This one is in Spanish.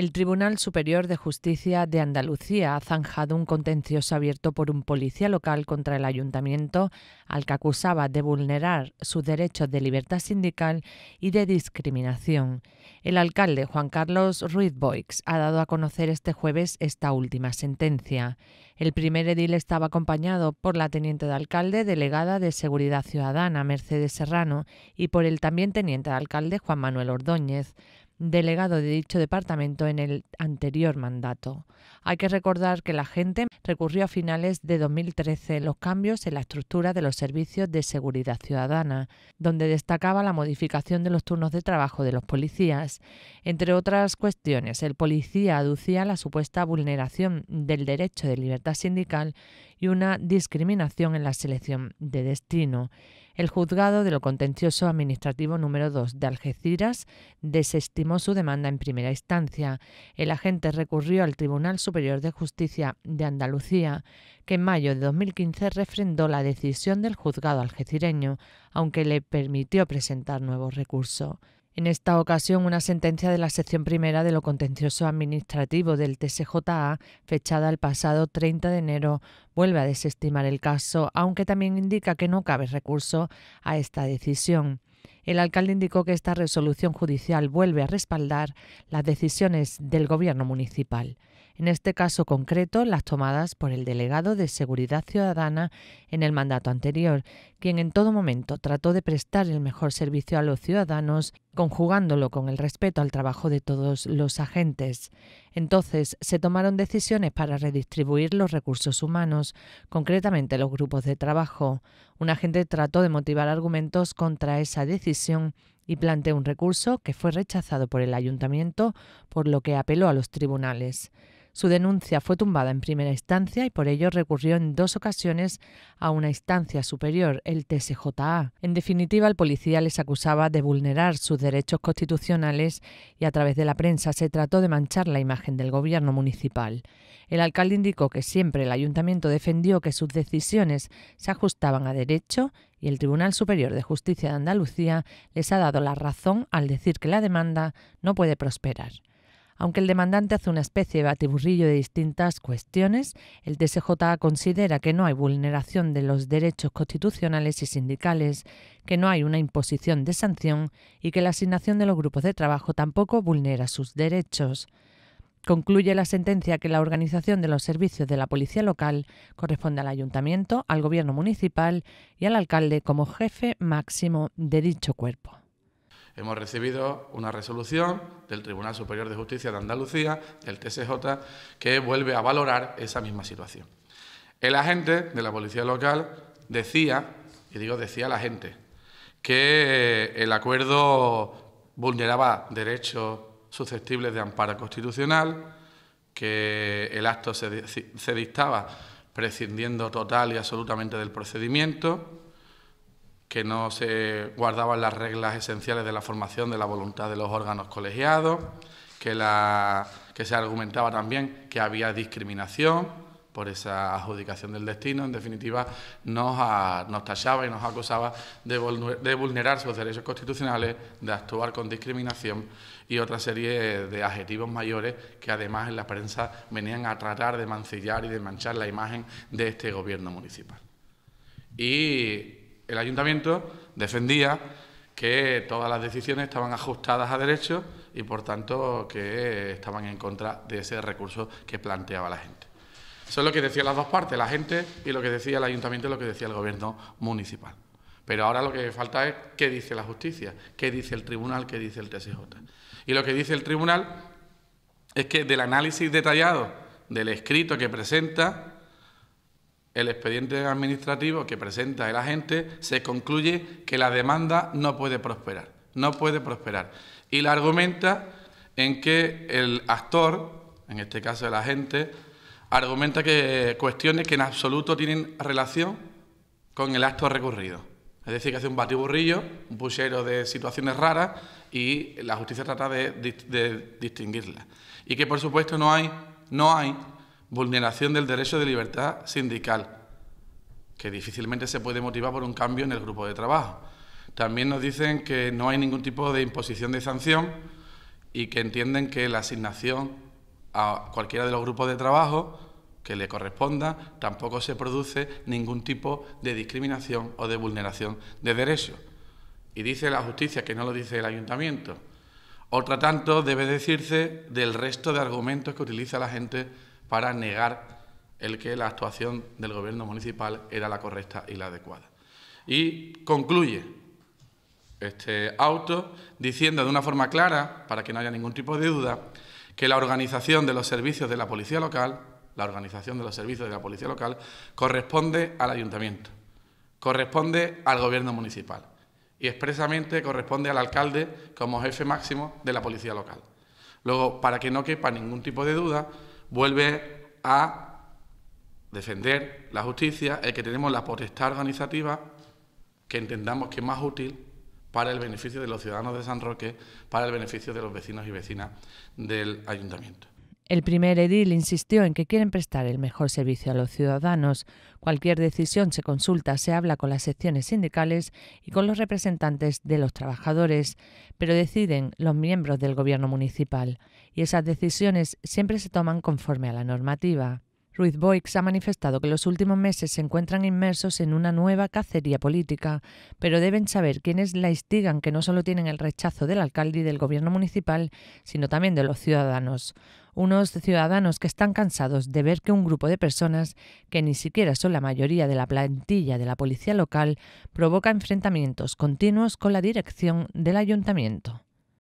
El Tribunal Superior de Justicia de Andalucía ha zanjado un contencioso abierto por un policía local contra el ayuntamiento al que acusaba de vulnerar sus derechos de libertad sindical y de discriminación. El alcalde Juan Carlos Ruiz Boix ha dado a conocer este jueves esta última sentencia. El primer edil estaba acompañado por la teniente de alcalde delegada de Seguridad Ciudadana Mercedes Serrano y por el también teniente de alcalde Juan Manuel Ordóñez delegado de dicho departamento en el anterior mandato. Hay que recordar que la gente recurrió a finales de 2013 los cambios en la estructura de los servicios de seguridad ciudadana, donde destacaba la modificación de los turnos de trabajo de los policías. Entre otras cuestiones, el policía aducía la supuesta vulneración del derecho de libertad sindical y una discriminación en la selección de destino. El juzgado de lo contencioso administrativo número 2 de Algeciras desestimó su demanda en primera instancia. El agente recurrió al Tribunal Superior de Justicia de Andalucía, que en mayo de 2015 refrendó la decisión del juzgado algecireño, aunque le permitió presentar nuevo recurso. En esta ocasión, una sentencia de la sección primera de lo contencioso administrativo del TSJA, fechada el pasado 30 de enero, vuelve a desestimar el caso, aunque también indica que no cabe recurso a esta decisión. El alcalde indicó que esta resolución judicial vuelve a respaldar las decisiones del Gobierno municipal en este caso concreto las tomadas por el delegado de Seguridad Ciudadana en el mandato anterior, quien en todo momento trató de prestar el mejor servicio a los ciudadanos, conjugándolo con el respeto al trabajo de todos los agentes. Entonces se tomaron decisiones para redistribuir los recursos humanos, concretamente los grupos de trabajo. Un agente trató de motivar argumentos contra esa decisión y planteó un recurso que fue rechazado por el ayuntamiento, por lo que apeló a los tribunales. Su denuncia fue tumbada en primera instancia y por ello recurrió en dos ocasiones a una instancia superior, el TSJA. En definitiva, el policía les acusaba de vulnerar sus derechos constitucionales y a través de la prensa se trató de manchar la imagen del gobierno municipal. El alcalde indicó que siempre el ayuntamiento defendió que sus decisiones se ajustaban a derecho y el Tribunal Superior de Justicia de Andalucía les ha dado la razón al decir que la demanda no puede prosperar. Aunque el demandante hace una especie de batiburrillo de distintas cuestiones, el TSJ considera que no hay vulneración de los derechos constitucionales y sindicales, que no hay una imposición de sanción y que la asignación de los grupos de trabajo tampoco vulnera sus derechos. Concluye la sentencia que la organización de los servicios de la policía local corresponde al ayuntamiento, al gobierno municipal y al alcalde como jefe máximo de dicho cuerpo. Hemos recibido una resolución del Tribunal Superior de Justicia de Andalucía, del TSJ, que vuelve a valorar esa misma situación. El agente de la policía local decía, y digo decía la gente, que eh, el acuerdo vulneraba derechos susceptibles de amparo constitucional, que el acto se, se dictaba prescindiendo total y absolutamente del procedimiento, que no se guardaban las reglas esenciales de la formación de la voluntad de los órganos colegiados, que, la, que se argumentaba también que había discriminación por esa adjudicación del destino, en definitiva nos, nos tachaba y nos acusaba de, de vulnerar sus derechos constitucionales, de actuar con discriminación y otra serie de adjetivos mayores que además en la prensa venían a tratar de mancillar y de manchar la imagen de este gobierno municipal. Y el ayuntamiento defendía que todas las decisiones estaban ajustadas a derecho y por tanto que estaban en contra de ese recurso que planteaba la gente. Eso es lo que decían las dos partes, la gente y lo que decía el ayuntamiento y lo que decía el gobierno municipal. Pero ahora lo que falta es qué dice la justicia, qué dice el tribunal, qué dice el TSJ. Y lo que dice el tribunal es que del análisis detallado del escrito que presenta el expediente administrativo que presenta el agente, se concluye que la demanda no puede prosperar, no puede prosperar. Y la argumenta en que el actor, en este caso el agente, argumenta que cuestiones que en absoluto tienen relación con el acto recurrido. Es decir, que hace un batiburrillo, un puchero de situaciones raras y la justicia trata de, de, distinguirlas. Y que, por supuesto, no hay, no hay vulneración del derecho de libertad sindical, que difícilmente se puede motivar por un cambio en el grupo de trabajo. También nos dicen que no hay ningún tipo de imposición de sanción y que entienden que la asignación a cualquiera de los grupos de trabajo que le corresponda tampoco se produce ningún tipo de discriminación o de vulneración de derechos. Y dice la justicia que no lo dice el ayuntamiento. Otra tanto debe decirse del resto de argumentos que utiliza la gente para negar el que la actuación del gobierno municipal era la correcta y la adecuada. Y concluye este auto diciendo de una forma clara, para que no haya ningún tipo de duda, que la organización de los servicios de la policía local, la organización de los servicios de la policía local, corresponde al ayuntamiento, corresponde al gobierno municipal y expresamente corresponde al alcalde como jefe máximo de la policía local. Luego, para que no quepa ningún tipo de duda, vuelve a defender la justicia, el que tenemos la potestad organizativa que entendamos que es más útil para el beneficio de los ciudadanos de San Roque, para el beneficio de los vecinos y vecinas del ayuntamiento. El primer edil insistió en que quieren prestar el mejor servicio a los ciudadanos. Cualquier decisión se consulta, se habla con las secciones sindicales y con los representantes de los trabajadores, pero deciden los miembros del gobierno municipal y esas decisiones siempre se toman conforme a la normativa. Ruiz Boix ha manifestado que los últimos meses se encuentran inmersos en una nueva cacería política, pero deben saber quienes la instigan que no solo tienen el rechazo del alcalde y del gobierno municipal, sino también de los ciudadanos unos ciudadanos que están cansados de ver que un grupo de personas, que ni siquiera son la mayoría de la plantilla de la policía local, provoca enfrentamientos continuos con la dirección del ayuntamiento.